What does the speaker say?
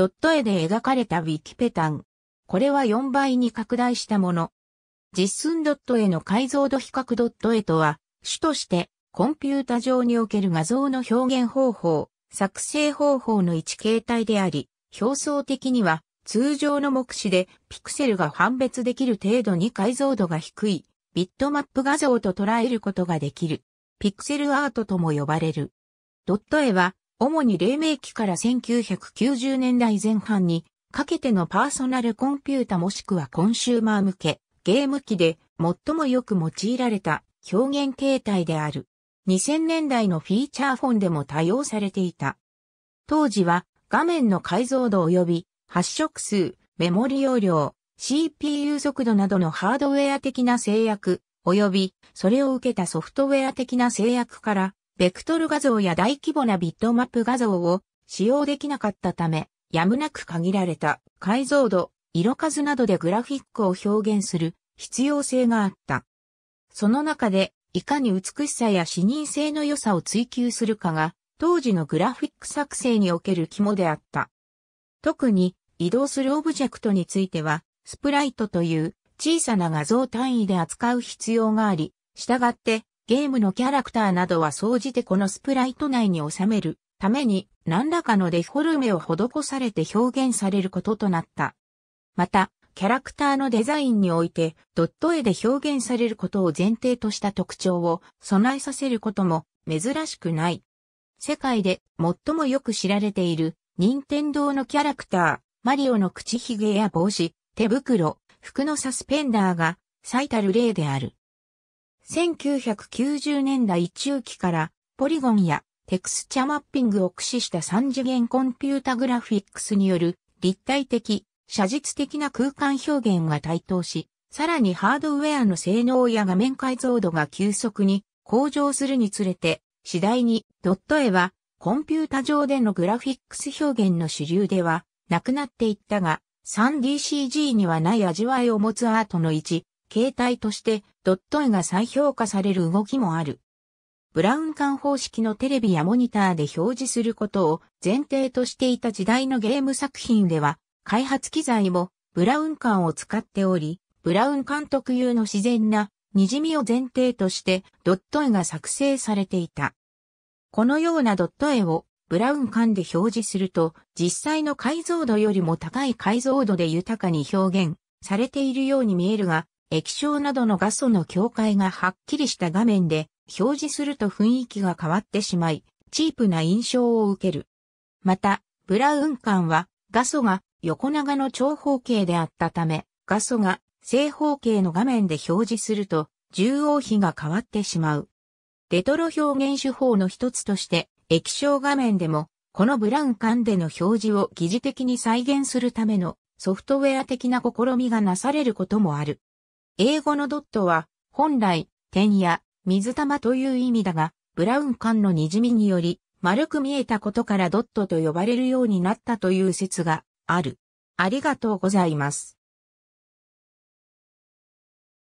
ドット絵で描かれたウィキペタン。これは4倍に拡大したもの。実寸ドット絵の解像度比較ドット絵とは、主としてコンピュータ上における画像の表現方法、作成方法の一形態であり、表層的には通常の目視でピクセルが判別できる程度に解像度が低いビットマップ画像と捉えることができる。ピクセルアートとも呼ばれる。ドット絵は主に黎明期から1990年代前半にかけてのパーソナルコンピュータもしくはコンシューマー向けゲーム機で最もよく用いられた表現形態である。2000年代のフィーチャーフォンでも多用されていた。当時は画面の解像度及び発色数、メモリ容量、CPU 速度などのハードウェア的な制約、及びそれを受けたソフトウェア的な制約からベクトル画像や大規模なビットマップ画像を使用できなかったため、やむなく限られた解像度、色数などでグラフィックを表現する必要性があった。その中で、いかに美しさや視認性の良さを追求するかが、当時のグラフィック作成における肝であった。特に、移動するオブジェクトについては、スプライトという小さな画像単位で扱う必要があり、従ってゲームのキャラクターなどは総じてこのスプライト内に収めるために何らかのデフォルメを施されて表現されることとなった。また、キャラクターのデザインにおいてドット絵で表現されることを前提とした特徴を備えさせることも珍しくない。世界で最もよく知られている任天堂のキャラクター、マリオの口ひげや帽子、手袋、服のサスペンダーが最たる例である。1990年代中期からポリゴンやテクスチャマッピングを駆使した三次元コンピュータグラフィックスによる立体的、写実的な空間表現が台頭し、さらにハードウェアの性能や画面解像度が急速に向上するにつれて、次第にドット絵はコンピュータ上でのグラフィックス表現の主流ではなくなっていったが、3DCG にはない味わいを持つアートの一形態としてドット絵が再評価される動きもある。ブラウン管方式のテレビやモニターで表示することを前提としていた時代のゲーム作品では、開発機材もブラウン管を使っており、ブラウン管特有の自然な滲みを前提としてドット絵が作成されていた。このようなドット絵をブラウン管で表示すると実際の解像度よりも高い解像度で豊かに表現されているように見えるが、液晶などの画素の境界がはっきりした画面で表示すると雰囲気が変わってしまい、チープな印象を受ける。また、ブラウン管は画素が横長の長方形であったため、画素が正方形の画面で表示すると重横比が変わってしまう。レトロ表現手法の一つとして、液晶画面でも、このブラウン管での表示を疑似的に再現するためのソフトウェア的な試みがなされることもある。英語のドットは、本来、点や水玉という意味だが、ブラウン管の滲みにより、丸く見えたことからドットと呼ばれるようになったという説がある。ありがとうございます。